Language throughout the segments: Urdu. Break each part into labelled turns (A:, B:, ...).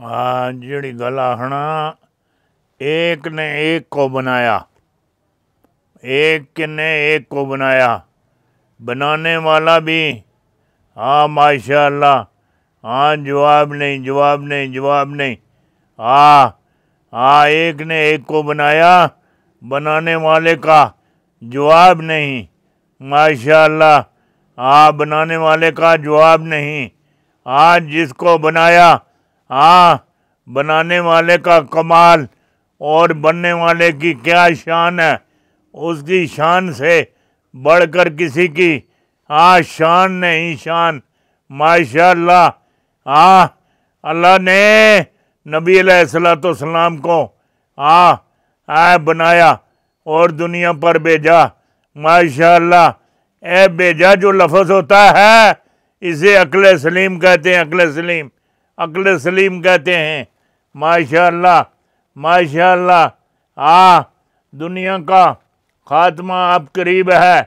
A: آجی جڑی ہے نا ایک نے ایک کو بنایا ایک نے ایک کو بنایا بنانے والا بھی ہاں ماشاء اللہ ہاں جواب نہیں جواب نہیں جواب نہیں آ ایک نے ایک کو بنایا بنانے والے کا جواب نہیں ماشاء اللہ ہاں بنانے والے کا جواب نہیں آج جس کو بنایا ہاں بنانے والے کا کمال اور بننے والے کی کیا شان ہے اس کی شان سے بڑھ کر کسی کی ہاں شان نہیں شان ماشاء اللہ ہاں اللہ نے نبی علیہ السلات والسلام السلام کو ہاں آئے بنایا اور دنیا پر بھیجا ماشاء اللہ اے بھیجا جو لفظ ہوتا ہے اسے عقل سلیم کہتے ہیں عقل سلیم عقل سلیم کہتے ہیں ماشاء اللہ ماشاء اللہ آ دنیا کا خاتمہ اب قریب ہے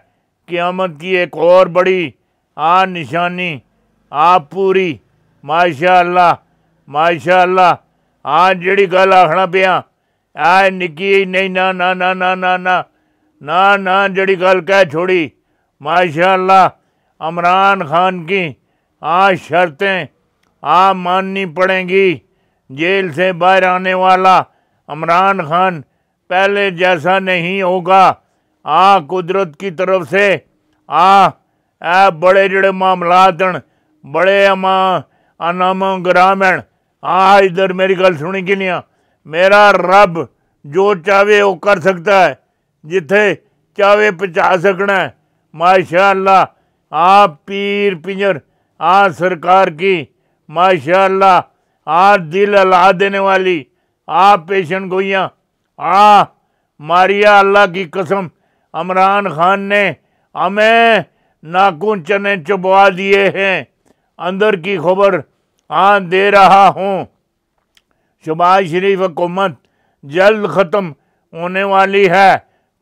A: قیامت کی ایک اور بڑی آ نشانی آ پوری ماشاء اللہ ماشاء اللہ آ جڑی گل آخنا پیا اے نکی نہیں نہ جڑی گل کہہ چھوڑی ماشاء اللہ عمران خان کی آ شرطیں آپ ماننی پڑیں گی جیل سے باہر آنے والا عمران خان پہلے جیسا نہیں ہوگا آ قدرت کی طرف سے آ بڑے جڑے معاملات ہیں بڑے اما انام گرام ہیں آ ادھر میری گل سنی کی نہیں میرا رب جو چاہے وہ کر سکتا ہے جتھے چاہے پہنچا سکنا ہے ماشاء اللہ آ پیر پنجر آ سرکار کی ماشاء اللہ دل اللہ دینے والی آپ پیشن گوئیاں آ ماریا اللہ کی قسم عمران خان نے ہمیں ناکون چنے چبوا دیے ہیں اندر کی خبر آ دے رہا ہوں شباز شریف حکومت جلد ختم ہونے والی ہے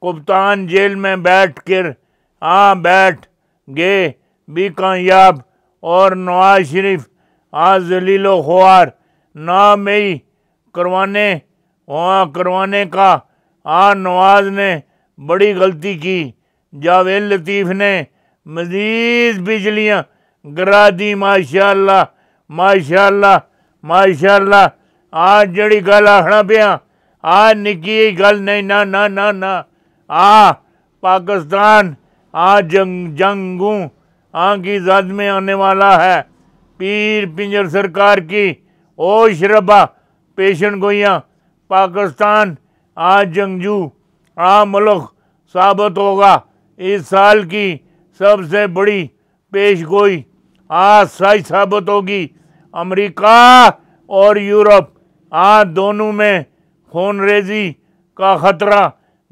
A: کپتان جیل میں بیٹھ کر آ بیٹھ گئے بھی کامیاب اور نواز شریف آج ذلیل و خوار نہ می کروانے وہاں کروانے کا آ نواز نے بڑی غلطی کی جاوید لطیف نے مزید بجلیاں گرا دی ماشاء اللہ ماشاء اللہ ماشاء اللہ آج جڑی گل آخنا پیا آج نکی گل نہیں نہ نہ نہ نہ آ پاکستان آج جنگوں آ کی ذات میں آنے والا ہے پیر پنجر سرکار کی او شربہ پیشن گوئیاں پاکستان آج جنگجو آ ملک ثابت ہوگا اس سال کی سب سے بڑی پیش گوئی آج سچ ثابت ہوگی امریکہ اور یورپ آج دونوں میں خون ریزی کا خطرہ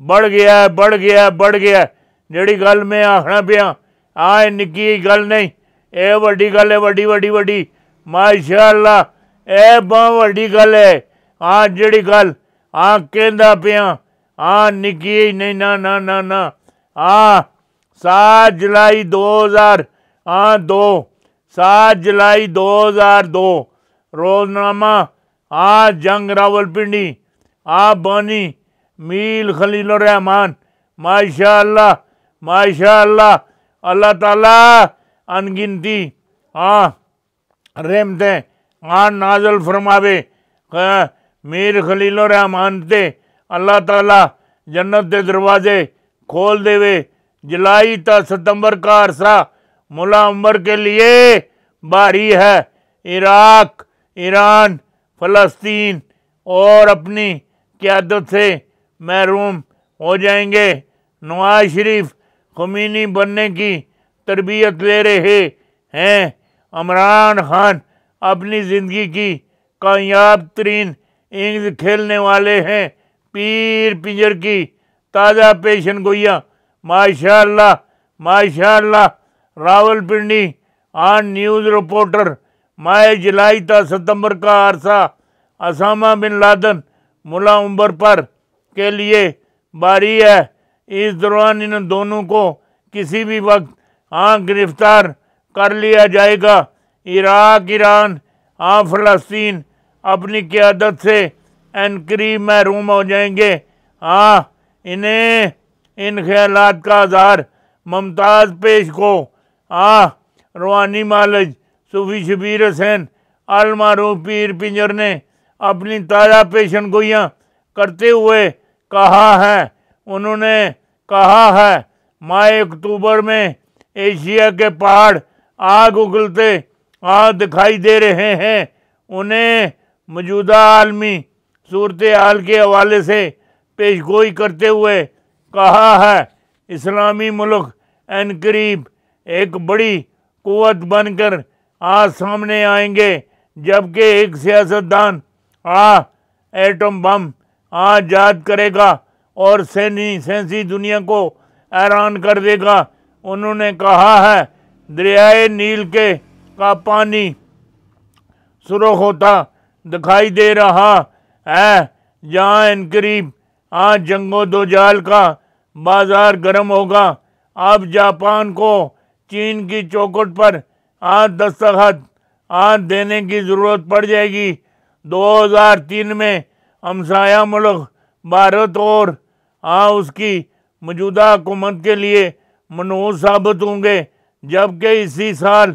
A: بڑھ گیا ہے بڑھ گیا ہے بڑھ گیا ہے جڑی گل میں آخنا پیا آئے نکی گل نہیں اے وڈی گل ہے وڈی وڈی وڈی ماشاء اللہ اے بہت وڈی گل ہے ہاں جڑی گل ہاں کہ پیا ہاں نکی جی نہیں نہ سات جولائی دو ہزار ہاں دو سات جولائی دو ہزار دو روز نامہ ہاں جنگ راول پنڈی پی بانی میل خلیل الرحمان ماشاء اللہ ماشاء اللہ اللہ تعالیٰ ان گنتی آ رہم آ نازل فرماوے میر خلیل و تے اللہ تعالیٰ جنت دے دروازے کھول دے وے جولائی ستمبر کا عرصہ ملا عمر کے لیے بھاری ہے عراق ایران فلسطین اور اپنی قیادت سے محروم ہو جائیں گے نواز شریف خمینی بننے کی تربیت لے رہے ہیں عمران خان اپنی زندگی کی کامیاب ترین انگز کھیلنے والے ہیں پیر پنجر کی تازہ پیشن گویا ماشاء اللہ ماشاء اللہ راول پنڈی آن نیوز رپورٹر مائے جولائی تا ستمبر کا عرصہ اسامہ بن لادن ملا عمر پر کے لیے باری ہے اس دوران ان دونوں کو کسی بھی وقت ہاں گرفتار کر لیا جائے گا عراق ایران ہاں فلسطین اپنی قیادت سے انکری محروم ہو جائیں گے ہاں انہیں ان خیالات کا اظہار ممتاز پیش کو ہاں روحانی مالج صوفی شبیر حسین المعروف پیر پنجر نے اپنی تازہ پیشن گوئیاں کرتے ہوئے کہا ہے انہوں نے کہا ہے ماہ اکتوبر میں ایشیا کے پہاڑ آگ اگلتے آگ دکھائی دے رہے ہیں انہیں موجودہ عالمی صورتحال کے حوالے سے پیشگوئی کرتے ہوئے کہا ہے اسلامی ملک قریب ایک بڑی قوت بن کر آج سامنے آئیں گے جبکہ ایک سیاستدان آ ایٹم بم آج یاد کرے گا اور سینسی دنیا کو حیران کر دے گا انہوں نے کہا ہے دریائے نیل کے کا پانی سرخ ہوتا دکھائی دے رہا ہے جہاں ان قریب آج دو جال کا بازار گرم ہوگا اب جاپان کو چین کی چوکٹ پر آج دستخط آج دینے کی ضرورت پڑ جائے گی دو ہزار تین میں امسایہ ملک بھارت اور آ اس کی موجودہ حکومت کے لیے منوز ثابت ہوں گے جبکہ اسی سال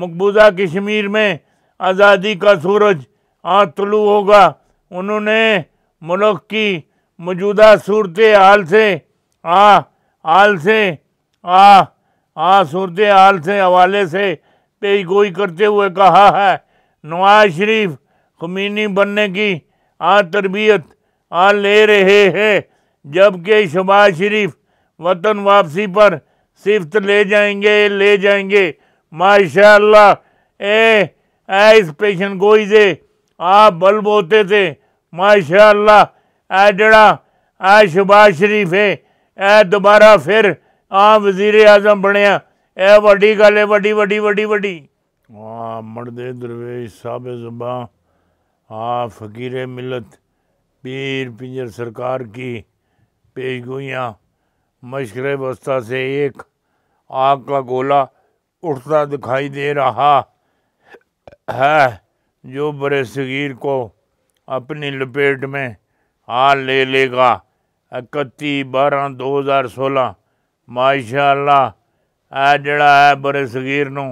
A: مقبوضہ کشمیر میں آزادی کا سورج آج طلوع ہوگا انہوں نے ملک کی موجودہ صورت حال سے آ آل سے آ صورت حال سے حوالے سے پیش گوئی کرتے ہوئے کہا ہے نواز شریف خمینی بننے کی آ تربیت آ لے رہے ہیں جبکہ شباز شریف وطن واپسی پر صفت لے جائیں گے لے جائیں گے ماشاء اللہ اے ایس پیشن گوئی سے آپ ہوتے تھے ماشاء اللہ اے جڑا اے شباز شریف ہے اے دوبارہ پھر آ وزیر اعظم بنے اے وڈی گل ہے وڈی وڈی وڈی وڈی آپ مرد درویش صاحب زباں آپ ہاں، فقیر ملت پیر پنجر سرکار کی پیشگوئیاں مشقر وسطی سے ایک آگ کا گولا اٹھتا دکھائی دے رہا ہے جو برے صغیر کو اپنی لپیٹ میں آ لے لے گا اکتی بارہ دو ہزار سولہ ماشاء اللہ اے جڑا ہے برے صغیر نو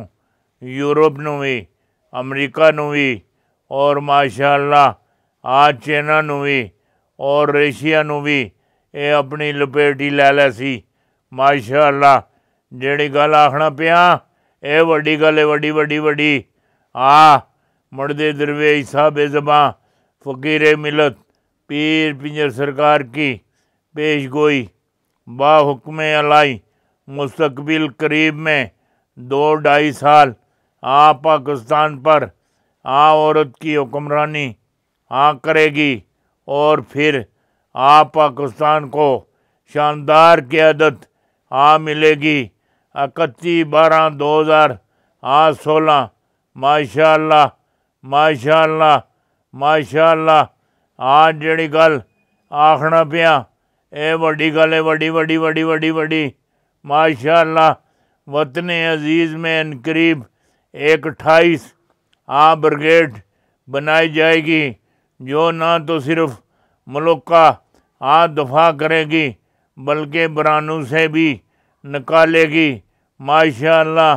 A: یورپ نو بھی امریکہ نو بھی اور ماشاء اللہ آج نو بھی اور رشیا ن بھی اپنی لپیٹ ہی لے لیا ماشاء اللہ جہی گل آخنا پیاں یہ وڈی گل ہے بڑی بڑی بڑی آ مرد دروے حساب زباں فقیر ملت پیر پنجر سرکار کی پیش گوئی بحکم علائی مستقبل قریب میں دو ڈھائی سال آ پاکستان پر آ عورت کی حکمرانی آ کرے گی اور پھر آپ پاکستان کو شاندار قیادت آ ملے گی اکتی بارہ دو ہزار آج ہاں، سولہ ماشاء اللہ ماشاء اللہ ماشاء اللہ آج ہاں، جڑی گل آخنا پیا اے وڈی گل ہے وڈی وڈی وڈی وڈی وڈی ماشاء اللہ وطن عزیز میں قریب اٹھائیس آ ہاں، برگیڈ بنائی جائے گی جو نہ تو صرف کا آ دفاع کرے گی بلکہ برانو سے بھی نکالے گی ماشاء اللہ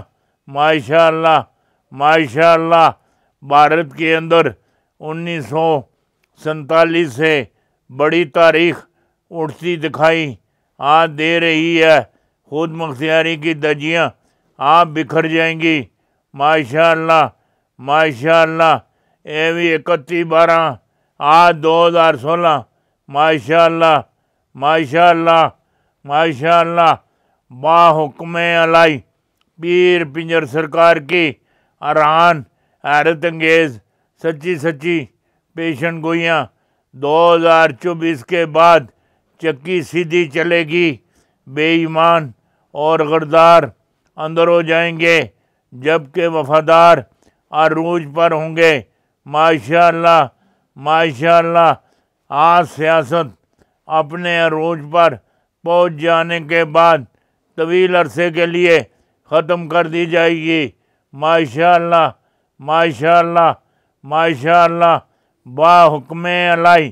A: ماشاء اللہ ماشاء اللہ بھارت کے اندر انیس سو سنتالیس سے بڑی تاریخ اٹھتی دکھائی آ ہاں، دے رہی ہے خود مختاری کی دجیاں آپ ہاں بکھر جائیں گی ماشاء اللہ ماشاء اللہ اے وی اکتی بارہ آ ہاں، دو ہزار سولہ ماشاء اللہ ماشاء اللہ ماشاء اللہ با حکمیں علائی پیر پنجر سرکار کی ارحان حیرت انگیز سچی سچی پیشن گوئیاں دو ہزار چوبیس کے بعد چکی سیدھی چلے گی بے ایمان اور غردار اندر ہو جائیں گے جبکہ وفادار عروج پر ہوں گے ماشاء اللہ ماشاء اللہ آج سیاست اپنے عروج پر پہنچ جانے کے بعد طویل عرصے کے لیے ختم کر دی جائے گی ماشاء اللہ ماشاء اللہ ماشاء اللہ با حکم علائی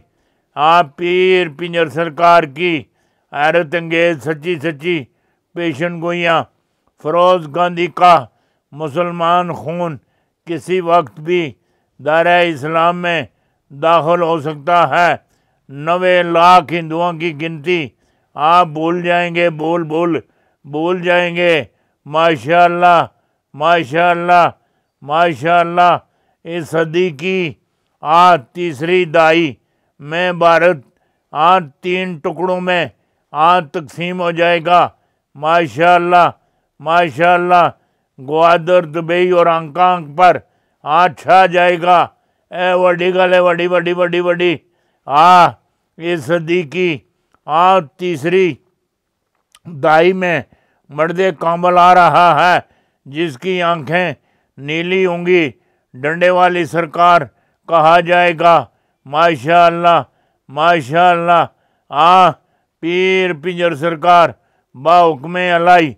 A: آپ پیر پنجر سرکار کی حیرت انگیز سچی سچی پیشن گوئیاں فروز گاندھی کا مسلمان خون کسی وقت بھی دارہ اسلام میں داخل ہو سکتا ہے نوے لاکھ ہندوؤں کی گنتی آپ بھول جائیں گے بول بول بھول جائیں گے ماشاء اللہ ماشاء اللہ ماشاء اللہ اس صدی کی آج تیسری دائی میں بھارت آج تین ٹکڑوں میں آج تقسیم ہو جائے گا ماشاء اللہ ماشاء اللہ گوادر دبئی اور ہانگ کانگ پر آج چھا جائے گا اے وڈی گل ہے وڈی وڈی وڈی وڈی آ اس صدی کی آج تیسری دائی میں مرد کامل آ رہا ہے جس کی آنکھیں نیلی ہوں گی ڈنڈے والی سرکار کہا جائے گا ماشاء اللہ ماشاء اللہ آ پیر پنجر سرکار با حکم علائی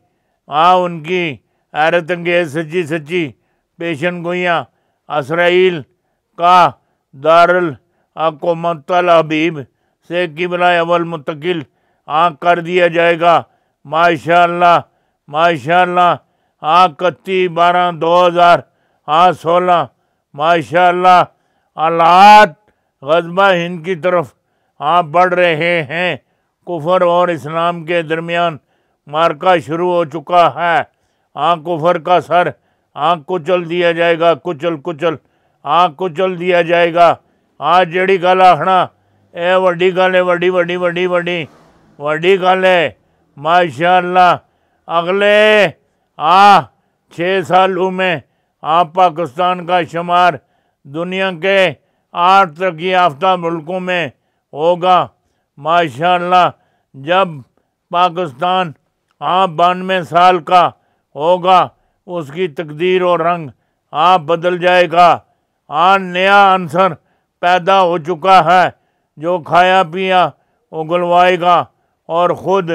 A: آ ان کی حیرت انگیز سچی سچی پیشن گوئیاں اسرائیل کا دار العکومت الحبیب سے قبلہ اول منتقل آنکھ کر دیا جائے گا ماشاء اللہ ماشاء اللہ آ کتی بارہ دو ہزار آ سولہ ماشاء اللہ آلات غذبہ ہند کی طرف ہاں بڑھ رہے ہیں کفر اور اسلام کے درمیان مارکا شروع ہو چکا ہے آ کفر کا سر ہاں کچل دیا جائے گا کچل کچل ہاں کچل دیا جائے گا آج جڑی گل اے وڈی گل ہے وڈی وڈی وڈی وڈی وڈی گل ہے ماشاء اللہ اگلے آ چھ سالوں میں آپ پاکستان کا شمار دنیا کے آٹھ ترقی یافتہ ملکوں میں ہوگا ماشاء اللہ جب پاکستان آپ بانوے سال کا ہوگا اس کی تقدیر اور رنگ آپ بدل جائے گا آج نیا عنصر پیدا ہو چکا ہے جو کھایا پیا اگلوائے گا اور خود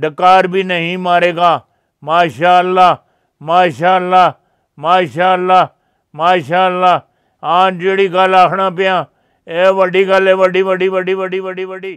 A: ڈکار بھی نہیں مارے گا ماشاء اللہ ماشاء اللہ ماشاء اللہ ماشاء اللہ آ جڑی گل آخنا پیا اے وڈی گل ہے وڈی وڈی وڈی وڈی وڈی وڈی